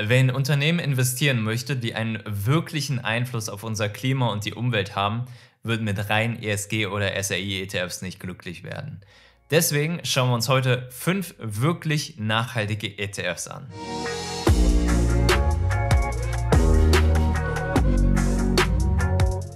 Wenn Unternehmen investieren möchte, die einen wirklichen Einfluss auf unser Klima und die Umwelt haben, wird mit rein ESG oder SRI-ETFs nicht glücklich werden. Deswegen schauen wir uns heute fünf wirklich nachhaltige ETFs an.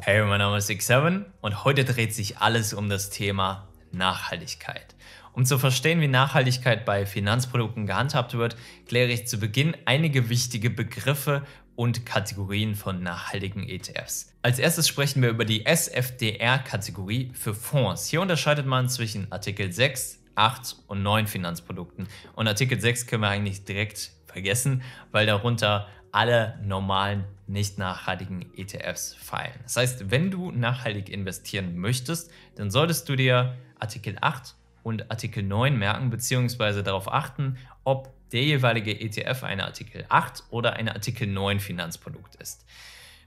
Hey, mein Name ist X7 und heute dreht sich alles um das Thema Nachhaltigkeit. Um zu verstehen, wie Nachhaltigkeit bei Finanzprodukten gehandhabt wird, kläre ich zu Beginn einige wichtige Begriffe und Kategorien von nachhaltigen ETFs. Als erstes sprechen wir über die SFDR-Kategorie für Fonds. Hier unterscheidet man zwischen Artikel 6, 8 und 9 Finanzprodukten. Und Artikel 6 können wir eigentlich direkt vergessen, weil darunter alle normalen nicht nachhaltigen ETFs fallen. Das heißt, wenn du nachhaltig investieren möchtest, dann solltest du dir Artikel 8 und Artikel 9 merken, bzw. darauf achten, ob der jeweilige ETF eine Artikel 8 oder eine Artikel 9 Finanzprodukt ist.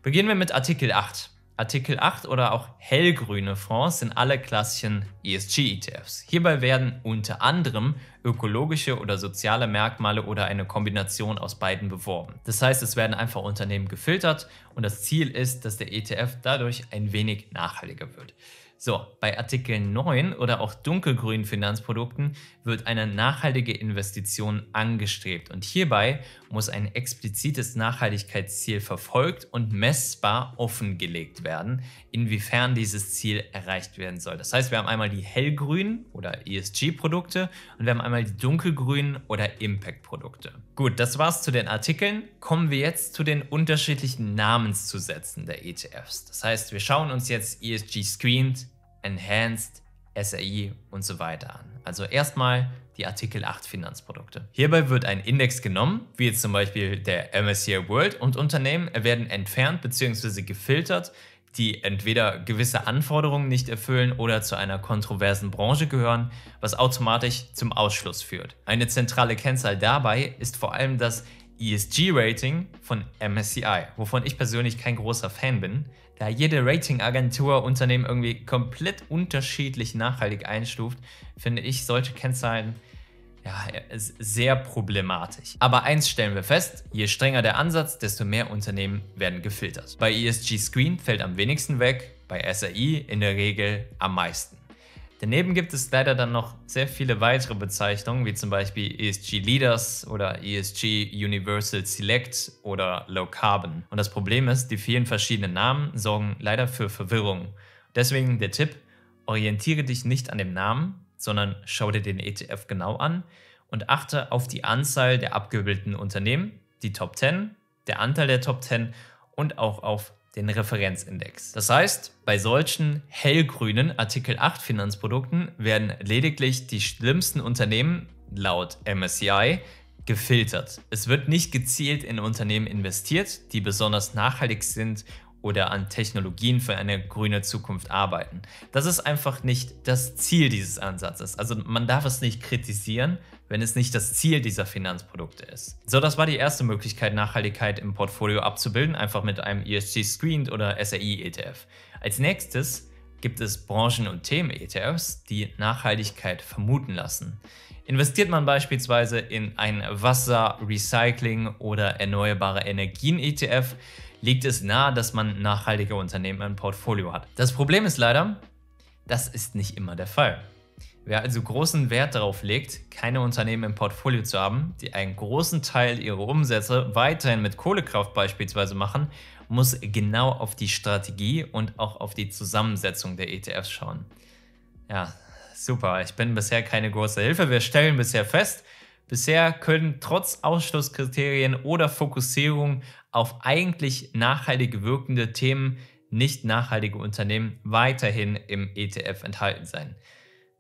Beginnen wir mit Artikel 8. Artikel 8 oder auch hellgrüne Fonds sind alle klassischen ESG-ETFs. Hierbei werden unter anderem ökologische oder soziale Merkmale oder eine Kombination aus beiden beworben. Das heißt, es werden einfach Unternehmen gefiltert und das Ziel ist, dass der ETF dadurch ein wenig nachhaltiger wird. So, bei Artikel 9 oder auch dunkelgrünen Finanzprodukten wird eine nachhaltige Investition angestrebt und hierbei muss ein explizites Nachhaltigkeitsziel verfolgt und messbar offengelegt werden, inwiefern dieses Ziel erreicht werden soll. Das heißt, wir haben einmal die hellgrünen oder ESG-Produkte und wir haben einmal die dunkelgrünen oder Impact-Produkte. Gut, das war's zu den Artikeln. Kommen wir jetzt zu den unterschiedlichen Namenszusätzen der ETFs. Das heißt, wir schauen uns jetzt ESG Screened, Enhanced, SAI und so weiter an. Also erstmal die Artikel 8 Finanzprodukte. Hierbei wird ein Index genommen, wie jetzt zum Beispiel der MSCI World, und Unternehmen werden entfernt bzw. gefiltert, die entweder gewisse Anforderungen nicht erfüllen oder zu einer kontroversen Branche gehören, was automatisch zum Ausschluss führt. Eine zentrale Kennzahl dabei ist vor allem das ESG-Rating von MSCI, wovon ich persönlich kein großer Fan bin, da jede Ratingagentur Unternehmen irgendwie komplett unterschiedlich nachhaltig einstuft, finde ich solche Kennzahlen ja, sehr problematisch. Aber eins stellen wir fest, je strenger der Ansatz, desto mehr Unternehmen werden gefiltert. Bei ESG Screen fällt am wenigsten weg, bei SAI in der Regel am meisten. Daneben gibt es leider dann noch sehr viele weitere Bezeichnungen, wie zum Beispiel ESG Leaders oder ESG Universal Select oder Low Carbon. Und das Problem ist, die vielen verschiedenen Namen sorgen leider für Verwirrung. Deswegen der Tipp, orientiere dich nicht an dem Namen, sondern schau dir den ETF genau an und achte auf die Anzahl der abgebildeten Unternehmen, die Top 10, der Anteil der Top 10 und auch auf den Referenzindex. Das heißt, bei solchen hellgrünen Artikel 8 Finanzprodukten werden lediglich die schlimmsten Unternehmen laut MSCI gefiltert. Es wird nicht gezielt in Unternehmen investiert, die besonders nachhaltig sind oder an Technologien für eine grüne Zukunft arbeiten. Das ist einfach nicht das Ziel dieses Ansatzes. Also man darf es nicht kritisieren, wenn es nicht das Ziel dieser Finanzprodukte ist. So, das war die erste Möglichkeit, Nachhaltigkeit im Portfolio abzubilden, einfach mit einem ESG Screened oder SRI ETF. Als nächstes gibt es Branchen- und Themen-ETFs, die Nachhaltigkeit vermuten lassen. Investiert man beispielsweise in ein Wasser-, Recycling- oder erneuerbare Energien-ETF, liegt es nahe, dass man nachhaltige Unternehmen im Portfolio hat. Das Problem ist leider, das ist nicht immer der Fall. Wer also großen Wert darauf legt, keine Unternehmen im Portfolio zu haben, die einen großen Teil ihrer Umsätze weiterhin mit Kohlekraft beispielsweise machen, muss genau auf die Strategie und auch auf die Zusammensetzung der ETFs schauen. Ja, super. Ich bin bisher keine große Hilfe. Wir stellen bisher fest, bisher können trotz Ausschlusskriterien oder Fokussierung auf eigentlich nachhaltig wirkende Themen nicht nachhaltige Unternehmen weiterhin im ETF enthalten sein.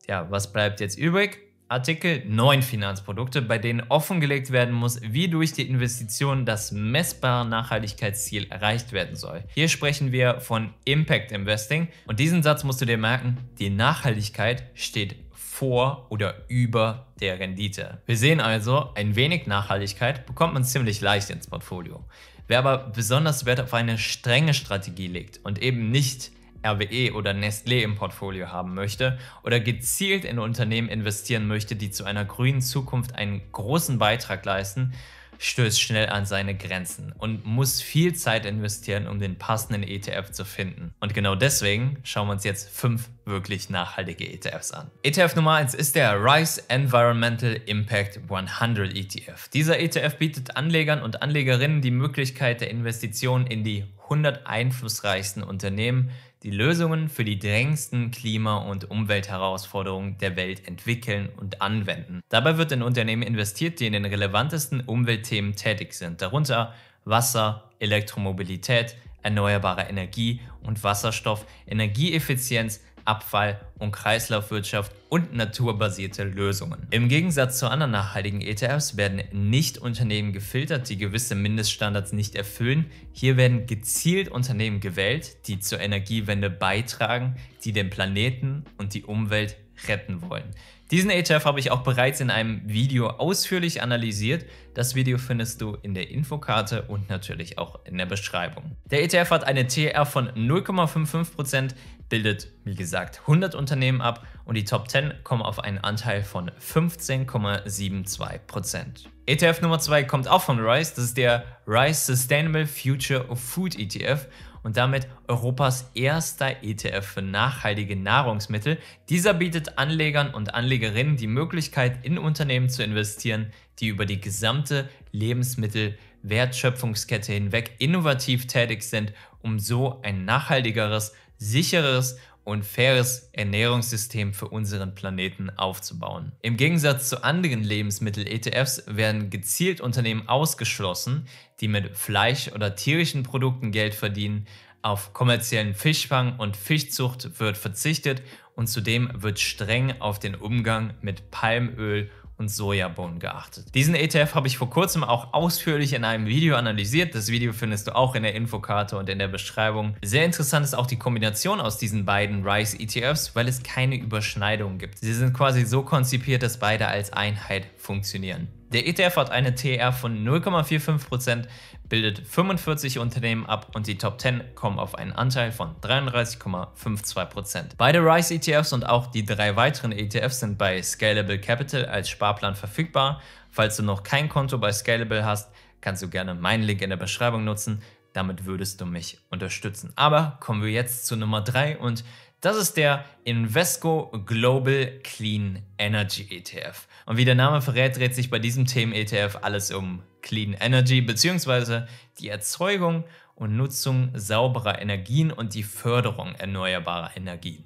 Ja, was bleibt jetzt übrig? Artikel 9 Finanzprodukte, bei denen offengelegt werden muss, wie durch die Investition das messbare Nachhaltigkeitsziel erreicht werden soll. Hier sprechen wir von Impact Investing und diesen Satz musst du dir merken, die Nachhaltigkeit steht vor oder über der Rendite. Wir sehen also, ein wenig Nachhaltigkeit bekommt man ziemlich leicht ins Portfolio. Wer aber besonders Wert auf eine strenge Strategie legt und eben nicht RWE oder Nestlé im Portfolio haben möchte oder gezielt in Unternehmen investieren möchte, die zu einer grünen Zukunft einen großen Beitrag leisten, stößt schnell an seine Grenzen und muss viel Zeit investieren, um den passenden ETF zu finden. Und genau deswegen schauen wir uns jetzt fünf wirklich nachhaltige ETFs an. ETF Nummer 1 ist der Rice Environmental Impact 100 ETF. Dieser ETF bietet Anlegern und Anlegerinnen die Möglichkeit der Investition in die 100 einflussreichsten Unternehmen, die Lösungen für die drängendsten Klima- und Umweltherausforderungen der Welt entwickeln und anwenden. Dabei wird in Unternehmen investiert, die in den relevantesten Umweltthemen tätig sind, darunter Wasser, Elektromobilität, erneuerbare Energie und Wasserstoff, Energieeffizienz, Abfall- und Kreislaufwirtschaft und naturbasierte Lösungen. Im Gegensatz zu anderen nachhaltigen ETFs werden nicht Unternehmen gefiltert, die gewisse Mindeststandards nicht erfüllen. Hier werden gezielt Unternehmen gewählt, die zur Energiewende beitragen, die den Planeten und die Umwelt retten wollen. Diesen ETF habe ich auch bereits in einem Video ausführlich analysiert. Das Video findest du in der Infokarte und natürlich auch in der Beschreibung. Der ETF hat eine TR von 0,55%, bildet, wie gesagt, 100 Unternehmen ab und die Top 10 kommen auf einen Anteil von 15,72%. ETF Nummer 2 kommt auch von Rice, das ist der Rice Sustainable Future of Food ETF und damit Europas erster ETF für nachhaltige Nahrungsmittel. Dieser bietet Anlegern und Anlegerinnen die Möglichkeit, in Unternehmen zu investieren, die über die gesamte Lebensmittelwertschöpfungskette hinweg innovativ tätig sind, um so ein nachhaltigeres sicheres und faires Ernährungssystem für unseren Planeten aufzubauen. Im Gegensatz zu anderen Lebensmittel-ETFs werden gezielt Unternehmen ausgeschlossen, die mit Fleisch oder tierischen Produkten Geld verdienen. Auf kommerziellen Fischfang und Fischzucht wird verzichtet und zudem wird streng auf den Umgang mit Palmöl und Sojabohnen geachtet. Diesen ETF habe ich vor kurzem auch ausführlich in einem Video analysiert. Das Video findest du auch in der Infokarte und in der Beschreibung. Sehr interessant ist auch die Kombination aus diesen beiden Rice ETFs, weil es keine Überschneidungen gibt. Sie sind quasi so konzipiert, dass beide als Einheit funktionieren. Der ETF hat eine TR von 0,45%, bildet 45 Unternehmen ab und die Top 10 kommen auf einen Anteil von 33,52%. Beide RISE ETFs und auch die drei weiteren ETFs sind bei Scalable Capital als Sparplan verfügbar. Falls du noch kein Konto bei Scalable hast, kannst du gerne meinen Link in der Beschreibung nutzen. Damit würdest du mich unterstützen. Aber kommen wir jetzt zu Nummer 3 und das ist der Invesco Global Clean Energy ETF. Und wie der Name verrät, dreht sich bei diesem Themen-ETF alles um Clean Energy bzw. die Erzeugung und Nutzung sauberer Energien und die Förderung erneuerbarer Energien.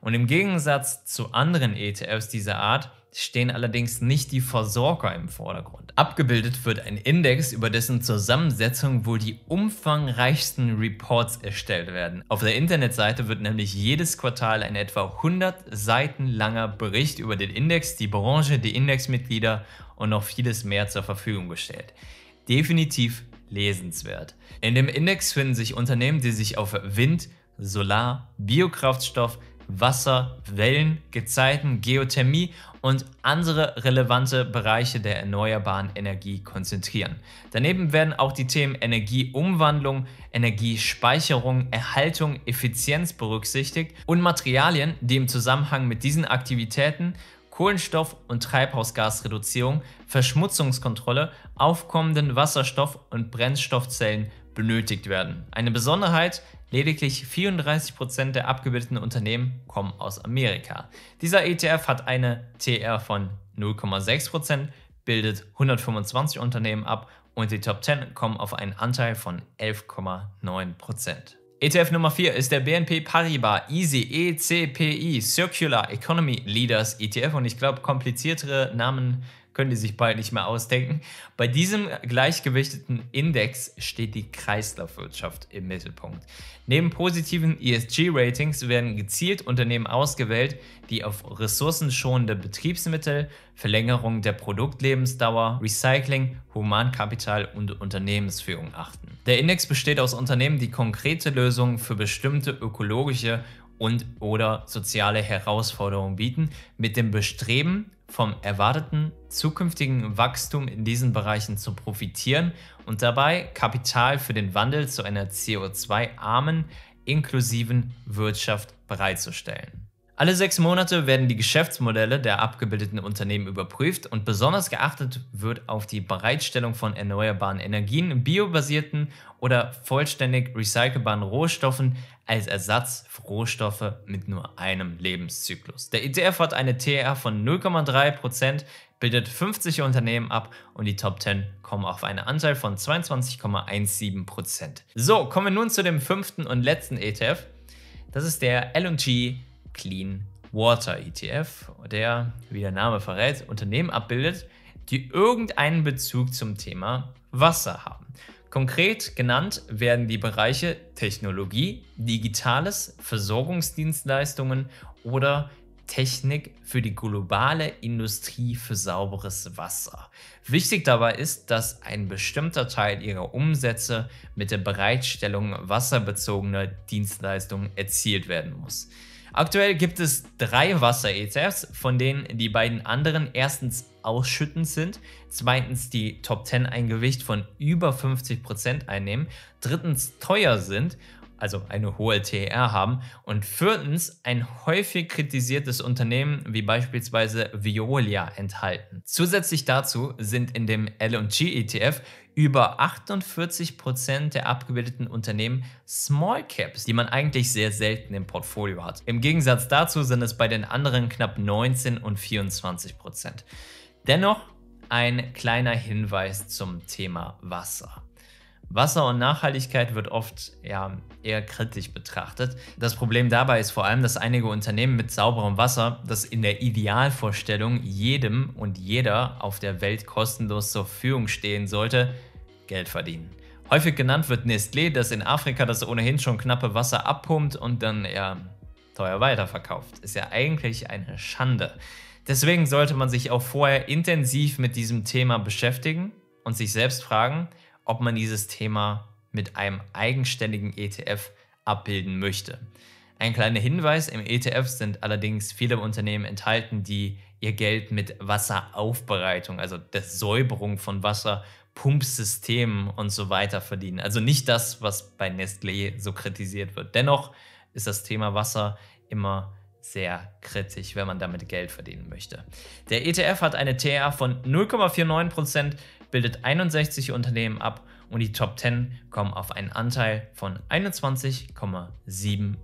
Und im Gegensatz zu anderen ETFs dieser Art stehen allerdings nicht die Versorger im Vordergrund. Abgebildet wird ein Index, über dessen Zusammensetzung wohl die umfangreichsten Reports erstellt werden. Auf der Internetseite wird nämlich jedes Quartal ein etwa 100 Seiten langer Bericht über den Index, die Branche, die Indexmitglieder und noch vieles mehr zur Verfügung gestellt. Definitiv lesenswert. In dem Index finden sich Unternehmen, die sich auf Wind, Solar, Biokraftstoff, Wasser, Wellen, Gezeiten, Geothermie und andere relevante Bereiche der erneuerbaren Energie konzentrieren. Daneben werden auch die Themen Energieumwandlung, Energiespeicherung, Erhaltung, Effizienz berücksichtigt und Materialien, die im Zusammenhang mit diesen Aktivitäten Kohlenstoff- und Treibhausgasreduzierung, Verschmutzungskontrolle, aufkommenden Wasserstoff- und Brennstoffzellen benötigt werden. Eine Besonderheit Lediglich 34% der abgebildeten Unternehmen kommen aus Amerika. Dieser ETF hat eine TR von 0,6%, bildet 125 Unternehmen ab und die Top 10 kommen auf einen Anteil von 11,9%. ETF Nummer 4 ist der BNP Paribas Easy ECPI Circular Economy Leaders ETF und ich glaube, kompliziertere Namen können die sich bald nicht mehr ausdenken. Bei diesem gleichgewichteten Index steht die Kreislaufwirtschaft im Mittelpunkt. Neben positiven ESG-Ratings werden gezielt Unternehmen ausgewählt, die auf ressourcenschonende Betriebsmittel, Verlängerung der Produktlebensdauer, Recycling, Humankapital und Unternehmensführung achten. Der Index besteht aus Unternehmen, die konkrete Lösungen für bestimmte ökologische und oder soziale Herausforderungen bieten, mit dem Bestreben, vom erwarteten zukünftigen Wachstum in diesen Bereichen zu profitieren und dabei Kapital für den Wandel zu einer CO2-armen, inklusiven Wirtschaft bereitzustellen. Alle sechs Monate werden die Geschäftsmodelle der abgebildeten Unternehmen überprüft und besonders geachtet wird auf die Bereitstellung von erneuerbaren Energien, biobasierten oder vollständig recycelbaren Rohstoffen als Ersatz für Rohstoffe mit nur einem Lebenszyklus. Der ETF hat eine TR von 0,3%, bildet 50 Unternehmen ab und die Top 10 kommen auf einen Anteil von 22,17%. So, kommen wir nun zu dem fünften und letzten ETF. Das ist der LG Clean Water ETF, der, wie der Name verrät, Unternehmen abbildet, die irgendeinen Bezug zum Thema Wasser haben. Konkret genannt werden die Bereiche Technologie, Digitales, Versorgungsdienstleistungen oder Technik für die globale Industrie für sauberes Wasser. Wichtig dabei ist, dass ein bestimmter Teil ihrer Umsätze mit der Bereitstellung wasserbezogener Dienstleistungen erzielt werden muss. Aktuell gibt es drei Wasser-ETFs, von denen die beiden anderen erstens ausschüttend sind, zweitens die Top 10 ein Gewicht von über 50% einnehmen, drittens teuer sind also eine hohe TER haben. Und viertens ein häufig kritisiertes Unternehmen wie beispielsweise Veolia enthalten. Zusätzlich dazu sind in dem LG ETF über 48% der abgebildeten Unternehmen Small Caps, die man eigentlich sehr selten im Portfolio hat. Im Gegensatz dazu sind es bei den anderen knapp 19 und 24%. Dennoch ein kleiner Hinweis zum Thema Wasser. Wasser und Nachhaltigkeit wird oft ja, eher kritisch betrachtet. Das Problem dabei ist vor allem, dass einige Unternehmen mit sauberem Wasser, das in der Idealvorstellung jedem und jeder auf der Welt kostenlos zur Verfügung stehen sollte, Geld verdienen. Häufig genannt wird Nestlé, das in Afrika das ohnehin schon knappe Wasser abpumpt und dann ja teuer weiterverkauft. Ist ja eigentlich eine Schande. Deswegen sollte man sich auch vorher intensiv mit diesem Thema beschäftigen und sich selbst fragen, ob man dieses Thema mit einem eigenständigen ETF abbilden möchte. Ein kleiner Hinweis, im ETF sind allerdings viele Unternehmen enthalten, die ihr Geld mit Wasseraufbereitung, also der Säuberung von Wasser, Pumpsystemen und so weiter verdienen. Also nicht das, was bei Nestlé so kritisiert wird. Dennoch ist das Thema Wasser immer sehr kritisch, wenn man damit Geld verdienen möchte. Der ETF hat eine TA von 0,49%, bildet 61 Unternehmen ab und die Top 10 kommen auf einen Anteil von 21,75%.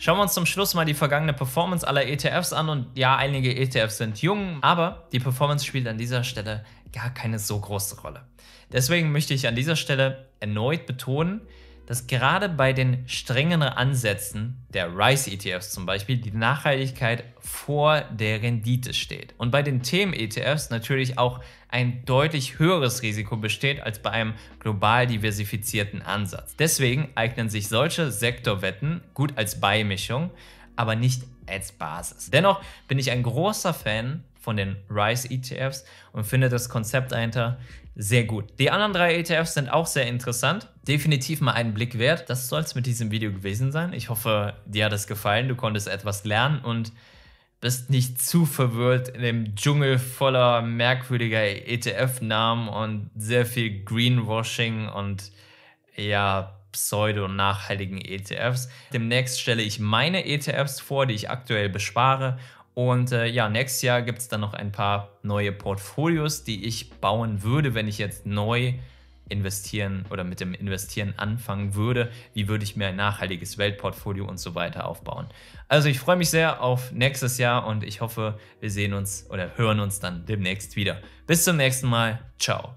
Schauen wir uns zum Schluss mal die vergangene Performance aller ETFs an und ja, einige ETFs sind jung, aber die Performance spielt an dieser Stelle gar keine so große Rolle. Deswegen möchte ich an dieser Stelle erneut betonen, dass gerade bei den strengeren Ansätzen der Rice-ETFs zum Beispiel die Nachhaltigkeit vor der Rendite steht. Und bei den Themen-ETFs natürlich auch ein deutlich höheres Risiko besteht als bei einem global diversifizierten Ansatz. Deswegen eignen sich solche Sektorwetten gut als Beimischung, aber nicht als Basis. Dennoch bin ich ein großer Fan von den Rice ETFs und finde das Konzept dahinter sehr gut. Die anderen drei ETFs sind auch sehr interessant. Definitiv mal einen Blick wert. Das soll es mit diesem Video gewesen sein. Ich hoffe, dir hat es gefallen. Du konntest etwas lernen und bist nicht zu verwirrt in dem Dschungel voller merkwürdiger ETF-Namen und sehr viel Greenwashing und ja, pseudo-nachhaltigen ETFs. Demnächst stelle ich meine ETFs vor, die ich aktuell bespare und äh, ja, nächstes Jahr gibt es dann noch ein paar neue Portfolios, die ich bauen würde, wenn ich jetzt neu investieren oder mit dem Investieren anfangen würde. Wie würde ich mir ein nachhaltiges Weltportfolio und so weiter aufbauen? Also ich freue mich sehr auf nächstes Jahr und ich hoffe, wir sehen uns oder hören uns dann demnächst wieder. Bis zum nächsten Mal. Ciao.